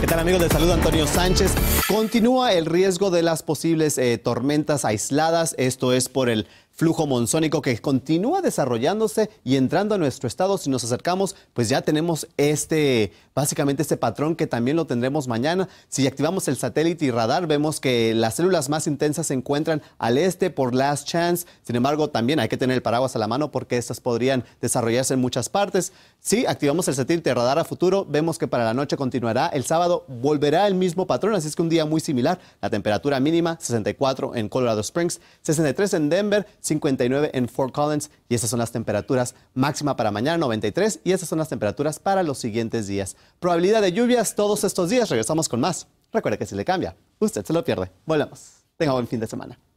¿Qué tal amigos? Les saluda Antonio Sánchez. Continúa el riesgo de las posibles eh, tormentas aisladas. Esto es por el flujo monsónico que continúa desarrollándose y entrando a nuestro estado. Si nos acercamos, pues ya tenemos este, básicamente este patrón que también lo tendremos mañana. Si activamos el satélite y radar, vemos que las células más intensas se encuentran al este por Last Chance. Sin embargo, también hay que tener el paraguas a la mano porque estas podrían desarrollarse en muchas partes. Si activamos el satélite y radar a futuro, vemos que para la noche continuará. El sábado volverá el mismo patrón, así es que un día muy similar. La temperatura mínima 64 en Colorado Springs, 63 en Denver, 59 en Fort Collins y esas son las temperaturas máxima para mañana 93 y esas son las temperaturas para los siguientes días. Probabilidad de lluvias todos estos días, regresamos con más. Recuerde que si le cambia, usted se lo pierde. Volvemos. Tenga buen fin de semana.